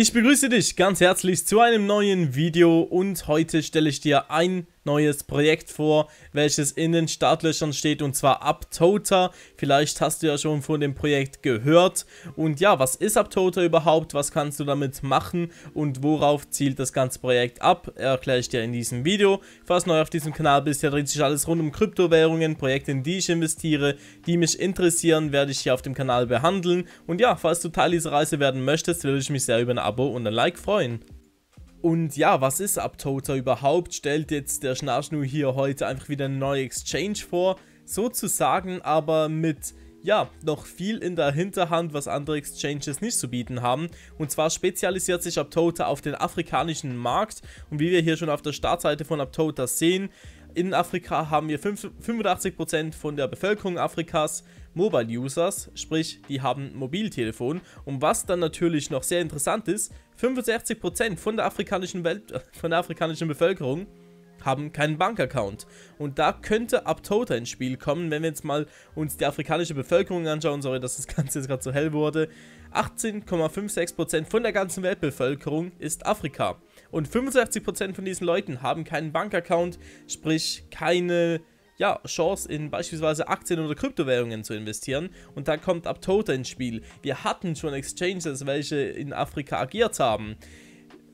Ich begrüße dich ganz herzlich zu einem neuen Video und heute stelle ich dir ein neues Projekt vor, welches in den Startlöchern steht und zwar Uptota. Vielleicht hast du ja schon von dem Projekt gehört. Und ja, was ist Uptota überhaupt? Was kannst du damit machen und worauf zielt das ganze Projekt ab? Erkläre ich dir in diesem Video. Falls neu auf diesem Kanal bist, hier dreht sich alles rund um Kryptowährungen, Projekte, in die ich investiere, die mich interessieren, werde ich hier auf dem Kanal behandeln. Und ja, falls du Teil dieser Reise werden möchtest, würde ich mich sehr über ein Abo und ein Like freuen. Und ja, was ist Aptota überhaupt? Stellt jetzt der Schnarschnur hier heute einfach wieder eine neue Exchange vor, sozusagen, aber mit ja, noch viel in der Hinterhand, was andere Exchanges nicht zu bieten haben. Und zwar spezialisiert sich Uptota auf den afrikanischen Markt und wie wir hier schon auf der Startseite von Uptota sehen, in Afrika haben wir 85% von der Bevölkerung Afrikas Mobile-Users, sprich die haben Mobiltelefon. Und was dann natürlich noch sehr interessant ist, 65% von der afrikanischen Welt, von der afrikanischen Bevölkerung haben keinen Bankaccount. Und da könnte Abtota ins Spiel kommen, wenn wir jetzt mal uns die afrikanische Bevölkerung anschauen. Sorry, dass das Ganze jetzt gerade so hell wurde. 18,56% von der ganzen Weltbevölkerung ist Afrika. Und 65% von diesen Leuten haben keinen Bankaccount, sprich keine ja, Chance in beispielsweise Aktien oder Kryptowährungen zu investieren. Und da kommt Aptota ins Spiel. Wir hatten schon Exchanges, welche in Afrika agiert haben.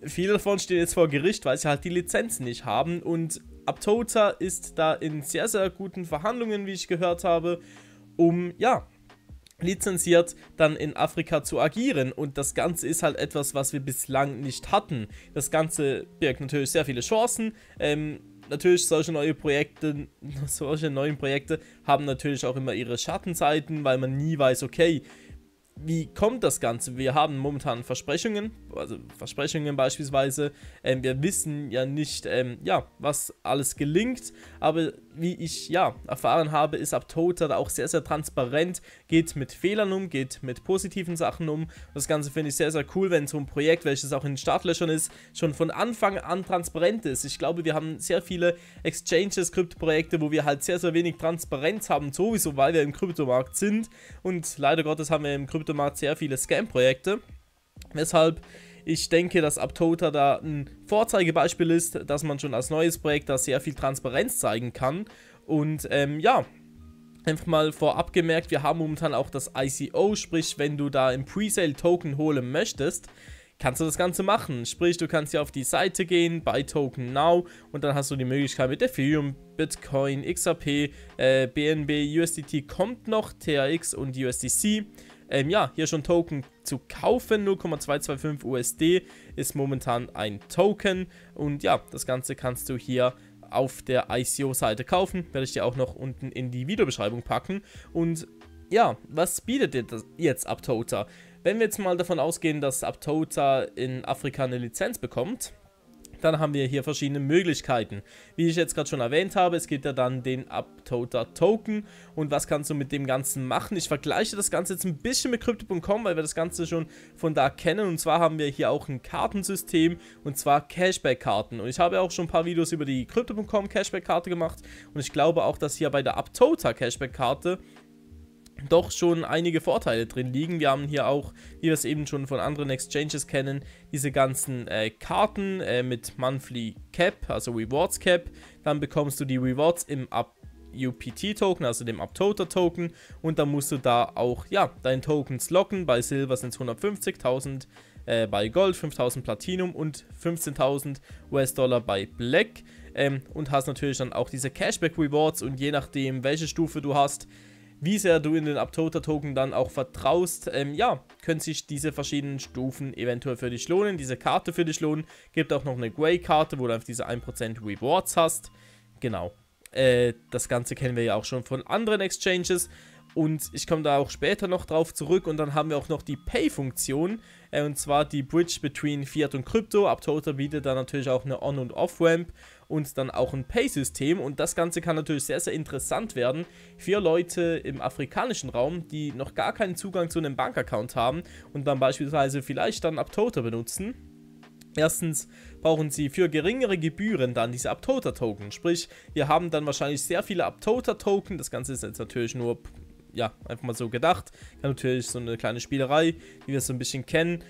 Viele davon stehen jetzt vor Gericht, weil sie halt die Lizenzen nicht haben. Und Aptota ist da in sehr, sehr guten Verhandlungen, wie ich gehört habe, um, ja, lizenziert dann in Afrika zu agieren. Und das Ganze ist halt etwas, was wir bislang nicht hatten. Das Ganze birgt natürlich sehr viele Chancen. Ähm, natürlich solche neue Projekte, solche neuen Projekte haben natürlich auch immer ihre Schattenseiten, weil man nie weiß, okay, wie kommt das Ganze? Wir haben momentan Versprechungen, also Versprechungen beispielsweise. Ähm, wir wissen ja nicht, ähm, ja, was alles gelingt, aber wie ich ja erfahren habe, ist Abtoter auch sehr, sehr transparent, geht mit Fehlern um, geht mit positiven Sachen um. Das Ganze finde ich sehr, sehr cool, wenn so ein Projekt, welches auch in den Startlöchern ist, schon von Anfang an transparent ist. Ich glaube, wir haben sehr viele Exchanges, Kryptoprojekte, wo wir halt sehr, sehr wenig Transparenz haben, sowieso, weil wir im Kryptomarkt sind und leider Gottes haben wir im Kryptomarkt Kryptomarkt sehr viele Scam-Projekte. Weshalb ich denke, dass Aptota da ein Vorzeigebeispiel ist, dass man schon als neues Projekt da sehr viel Transparenz zeigen kann. Und ähm, ja, einfach mal vorab gemerkt, wir haben momentan auch das ICO, sprich, wenn du da im Presale-Token holen möchtest, kannst du das Ganze machen. Sprich, du kannst hier auf die Seite gehen, bei Token Now und dann hast du die Möglichkeit mit Ethereum, Bitcoin, XRP, äh, BNB, USDT kommt noch, TRX und USDC ähm, ja, hier schon Token zu kaufen. 0,225 USD ist momentan ein Token. Und ja, das Ganze kannst du hier auf der ICO-Seite kaufen. Werde ich dir auch noch unten in die Videobeschreibung packen. Und ja, was bietet dir das jetzt Aptota? Wenn wir jetzt mal davon ausgehen, dass Aptota in Afrika eine Lizenz bekommt, dann haben wir hier verschiedene Möglichkeiten. Wie ich jetzt gerade schon erwähnt habe, es gibt ja dann den Uptota Token und was kannst du mit dem Ganzen machen? Ich vergleiche das Ganze jetzt ein bisschen mit Crypto.com, weil wir das Ganze schon von da kennen und zwar haben wir hier auch ein Kartensystem und zwar Cashback-Karten und ich habe auch schon ein paar Videos über die Crypto.com Cashback-Karte gemacht und ich glaube auch, dass hier bei der Uptota Cashback-Karte doch schon einige Vorteile drin liegen. Wir haben hier auch, wie wir es eben schon von anderen Exchanges kennen, diese ganzen äh, Karten äh, mit Monthly Cap, also Rewards Cap. Dann bekommst du die Rewards im Ab UPT-Token, also dem Uptoter token Und dann musst du da auch, ja, deine Tokens locken. Bei Silber sind es 150.000, äh, bei Gold 5.000 Platinum und 15.000 US-Dollar bei Black. Ähm, und hast natürlich dann auch diese Cashback-Rewards und je nachdem, welche Stufe du hast, wie sehr du in den Aptota-Token dann auch vertraust, ähm, ja, können sich diese verschiedenen Stufen eventuell für dich lohnen, diese Karte für dich lohnen. Gibt auch noch eine Grey-Karte, wo du einfach diese 1% Rewards hast. Genau. Äh, das Ganze kennen wir ja auch schon von anderen Exchanges. Und ich komme da auch später noch drauf zurück. Und dann haben wir auch noch die Pay-Funktion. Äh, und zwar die Bridge between Fiat und Krypto. Aptoter bietet dann natürlich auch eine On- und Off-Ramp und dann auch ein Pay-System. Und das Ganze kann natürlich sehr, sehr interessant werden für Leute im afrikanischen Raum, die noch gar keinen Zugang zu einem Bankaccount haben und dann beispielsweise vielleicht dann Aptoter benutzen. Erstens brauchen sie für geringere Gebühren dann diese Aptota-Token. Sprich, wir haben dann wahrscheinlich sehr viele Aptota-Token. Das Ganze ist jetzt natürlich nur ja, einfach mal so gedacht. Ja, natürlich so eine kleine Spielerei, wie wir es so ein bisschen kennen.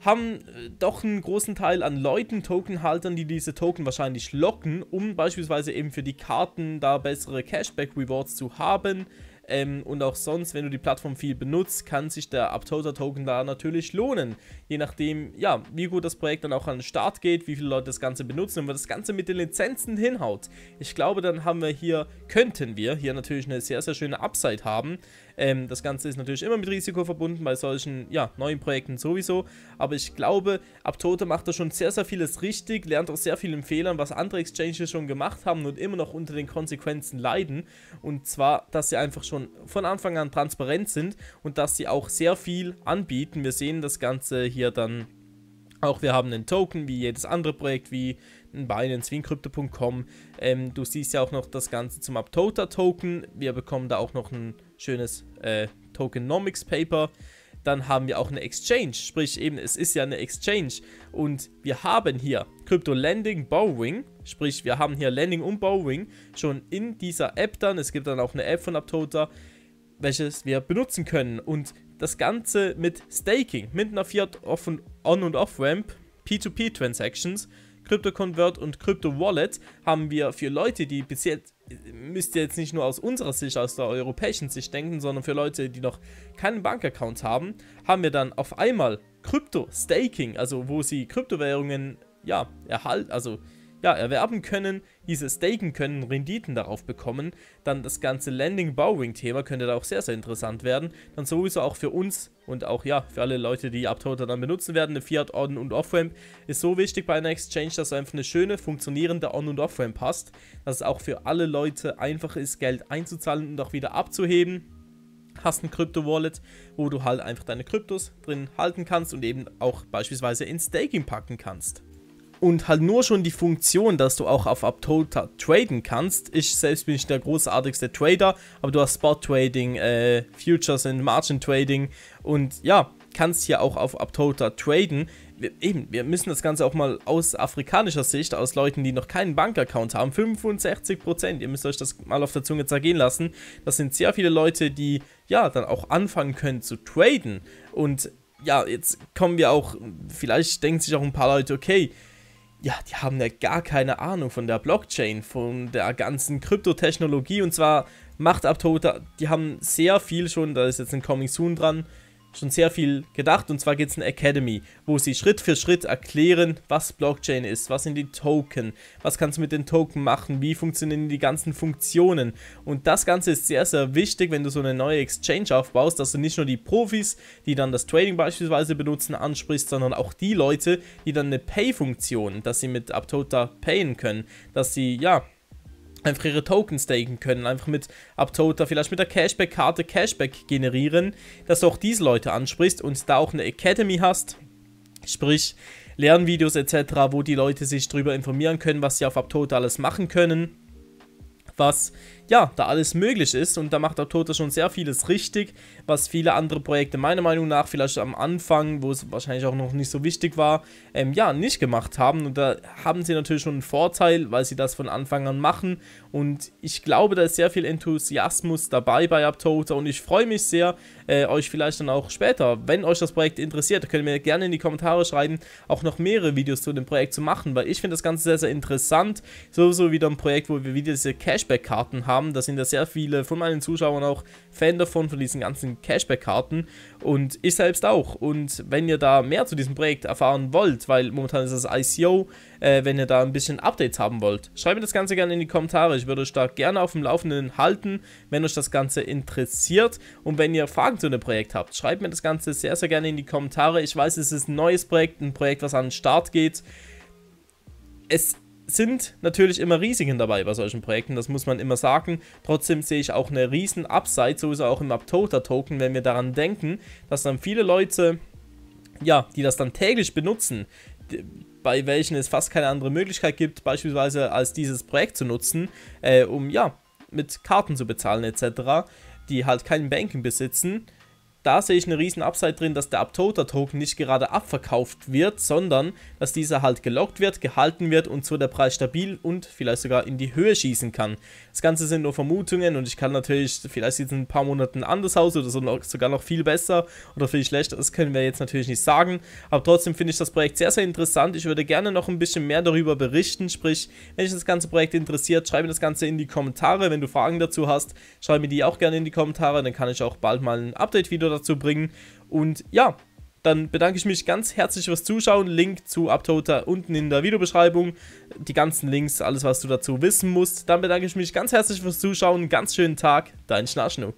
Haben äh, doch einen großen Teil an Leuten, Tokenhaltern, die diese Token wahrscheinlich locken, um beispielsweise eben für die Karten da bessere Cashback-Rewards zu haben. Ähm, und auch sonst, wenn du die Plattform viel benutzt, kann sich der Aptosa-Token da natürlich lohnen. Je nachdem, ja, wie gut das Projekt dann auch an den Start geht, wie viele Leute das Ganze benutzen und wir das Ganze mit den Lizenzen hinhaut. Ich glaube, dann haben wir hier, könnten wir hier natürlich eine sehr, sehr schöne Upside haben. Ähm, das Ganze ist natürlich immer mit Risiko verbunden, bei solchen ja, neuen Projekten sowieso. Aber ich glaube, Abtote macht da schon sehr, sehr vieles richtig, lernt auch sehr vielen Fehlern, was andere Exchanges schon gemacht haben und immer noch unter den Konsequenzen leiden. Und zwar, dass sie einfach schon von Anfang an transparent sind und dass sie auch sehr viel anbieten. Wir sehen das Ganze hier dann auch wir haben einen Token, wie jedes andere Projekt, wie finden bei swingcrypto.com. Ähm, du siehst ja auch noch das Ganze zum Aptota Token. Wir bekommen da auch noch ein schönes äh, Tokenomics Paper. Dann haben wir auch eine Exchange, sprich eben, es ist ja eine Exchange und wir haben hier Crypto Lending, Borrowing, sprich wir haben hier Lending und Borrowing schon in dieser App dann. Es gibt dann auch eine App von Aptota, welches wir benutzen können und das Ganze mit Staking, mit einer Fiat Off- und On- und Off-Ramp, P2P-Transactions Crypto Convert und Crypto Wallet haben wir für Leute, die bis jetzt, müsst ihr jetzt nicht nur aus unserer Sicht, aus der europäischen Sicht denken, sondern für Leute, die noch keinen Bankaccount haben, haben wir dann auf einmal Crypto staking also wo sie Kryptowährungen, ja, erhalten, also ja, erwerben können, diese staken können, Renditen darauf bekommen. Dann das ganze Landing-Borrowing-Thema könnte da auch sehr, sehr interessant werden. Dann sowieso auch für uns und auch ja, für alle Leute, die Uptoter dann benutzen werden, eine Fiat On- und Off-Ramp ist so wichtig bei einer Exchange, dass du einfach eine schöne, funktionierende On- und Off-Ramp hast. dass es auch für alle Leute einfach ist, Geld einzuzahlen und auch wieder abzuheben. Hast ein Krypto-Wallet, wo du halt einfach deine Kryptos drin halten kannst und eben auch beispielsweise in Staking packen kannst und halt nur schon die Funktion, dass du auch auf Uptota traden kannst. Ich selbst bin nicht der großartigste Trader, aber du hast Spot Trading, äh, Futures und Margin Trading und ja, kannst hier auch auf Uptota traden. Wir, eben, wir müssen das Ganze auch mal aus afrikanischer Sicht, aus Leuten, die noch keinen Bankaccount haben, 65%, ihr müsst euch das mal auf der Zunge zergehen lassen, das sind sehr viele Leute, die ja dann auch anfangen können zu traden und ja, jetzt kommen wir auch, vielleicht denken sich auch ein paar Leute, okay, ja, die haben ja gar keine Ahnung von der Blockchain, von der ganzen Kryptotechnologie und zwar Machtabtote, die haben sehr viel schon, da ist jetzt ein Coming Soon dran, schon sehr viel gedacht und zwar gibt es eine Academy, wo sie Schritt für Schritt erklären, was Blockchain ist, was sind die Token, was kannst du mit den Token machen, wie funktionieren die ganzen Funktionen und das Ganze ist sehr, sehr wichtig, wenn du so eine neue Exchange aufbaust, dass du nicht nur die Profis, die dann das Trading beispielsweise benutzen, ansprichst, sondern auch die Leute, die dann eine Pay-Funktion, dass sie mit Aptota payen können, dass sie, ja, einfach ihre Token staken können, einfach mit Aptota vielleicht mit der Cashback-Karte Cashback generieren, dass du auch diese Leute ansprichst und da auch eine Academy hast, sprich Lernvideos etc., wo die Leute sich darüber informieren können, was sie auf Aptota alles machen können was ja, da alles möglich ist und da macht Autota schon sehr vieles richtig, was viele andere Projekte meiner Meinung nach vielleicht am Anfang, wo es wahrscheinlich auch noch nicht so wichtig war, ähm, ja, nicht gemacht haben und da haben sie natürlich schon einen Vorteil, weil sie das von Anfang an machen und ich glaube, da ist sehr viel Enthusiasmus dabei bei Abtota und ich freue mich sehr, äh, euch vielleicht dann auch später, wenn euch das Projekt interessiert, könnt ihr mir gerne in die Kommentare schreiben, auch noch mehrere Videos zu dem Projekt zu machen, weil ich finde das Ganze sehr, sehr interessant, sowieso wieder ein Projekt, wo wir wieder diese Cash Cashback-Karten haben. Da sind ja sehr viele von meinen Zuschauern auch Fan davon, von diesen ganzen Cashback-Karten. Und ich selbst auch. Und wenn ihr da mehr zu diesem Projekt erfahren wollt, weil momentan ist das ICO, äh, wenn ihr da ein bisschen Updates haben wollt, schreibt mir das Ganze gerne in die Kommentare. Ich würde euch da gerne auf dem Laufenden halten, wenn euch das Ganze interessiert. Und wenn ihr Fragen zu dem Projekt habt, schreibt mir das Ganze sehr, sehr gerne in die Kommentare. Ich weiß, es ist ein neues Projekt, ein Projekt, was an den Start geht. Es sind natürlich immer Risiken dabei bei solchen Projekten, das muss man immer sagen. Trotzdem sehe ich auch eine riesen Upside, sowieso auch im Aptota-Token, wenn wir daran denken, dass dann viele Leute, ja, die das dann täglich benutzen, bei welchen es fast keine andere Möglichkeit gibt, beispielsweise als dieses Projekt zu nutzen, äh, um, ja, mit Karten zu bezahlen etc., die halt kein Banking besitzen, da sehe ich eine riesen Upside drin, dass der Aptota-Token nicht gerade abverkauft wird, sondern dass dieser halt gelockt wird, gehalten wird und so der Preis stabil und vielleicht sogar in die Höhe schießen kann. Das Ganze sind nur Vermutungen und ich kann natürlich, vielleicht sieht es in ein paar Monaten anders aus oder so noch, sogar noch viel besser oder viel schlechter, das können wir jetzt natürlich nicht sagen, aber trotzdem finde ich das Projekt sehr, sehr interessant. Ich würde gerne noch ein bisschen mehr darüber berichten, sprich, wenn dich das ganze Projekt interessiert, schreibe das Ganze in die Kommentare, wenn du Fragen dazu hast, schreibe mir die auch gerne in die Kommentare, dann kann ich auch bald mal ein Update-Video dazu bringen. Und ja, dann bedanke ich mich ganz herzlich fürs Zuschauen. Link zu Uptota unten in der Videobeschreibung. Die ganzen Links, alles was du dazu wissen musst. Dann bedanke ich mich ganz herzlich fürs Zuschauen. Ganz schönen Tag, dein Schnarschnu.